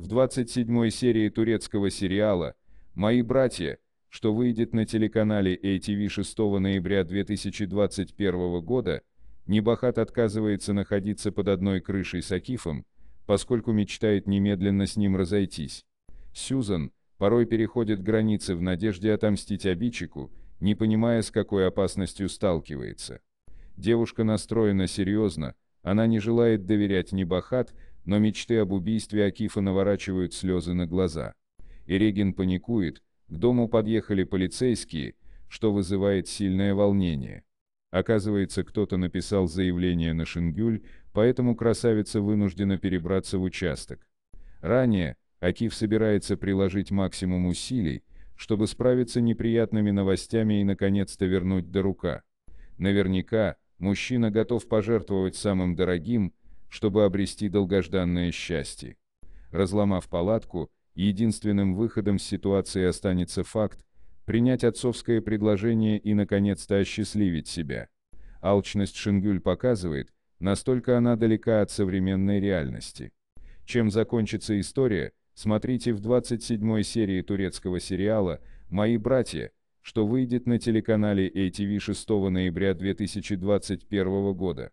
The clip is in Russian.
в 27 серии турецкого сериала «Мои братья», что выйдет на телеканале ATV 6 ноября 2021 года, Небахат отказывается находиться под одной крышей с Акифом, поскольку мечтает немедленно с ним разойтись. Сьюзан порой переходит границы в надежде отомстить обидчику, не понимая, с какой опасностью сталкивается. Девушка настроена серьезно, она не желает доверять Небахат, но мечты об убийстве Акифа наворачивают слезы на глаза. Ирегин паникует, к дому подъехали полицейские, что вызывает сильное волнение. Оказывается, кто-то написал заявление на Шингюль, поэтому красавица вынуждена перебраться в участок. Ранее, Акиф собирается приложить максимум усилий, чтобы справиться неприятными новостями и наконец-то вернуть до рука. Наверняка, мужчина готов пожертвовать самым дорогим, чтобы обрести долгожданное счастье. Разломав палатку, единственным выходом с ситуации останется факт, принять отцовское предложение и наконец-то осчастливить себя. Алчность Шингюль показывает, настолько она далека от современной реальности. Чем закончится история, смотрите в 27 серии турецкого сериала «Мои братья», что выйдет на телеканале ATV 6 ноября 2021 года.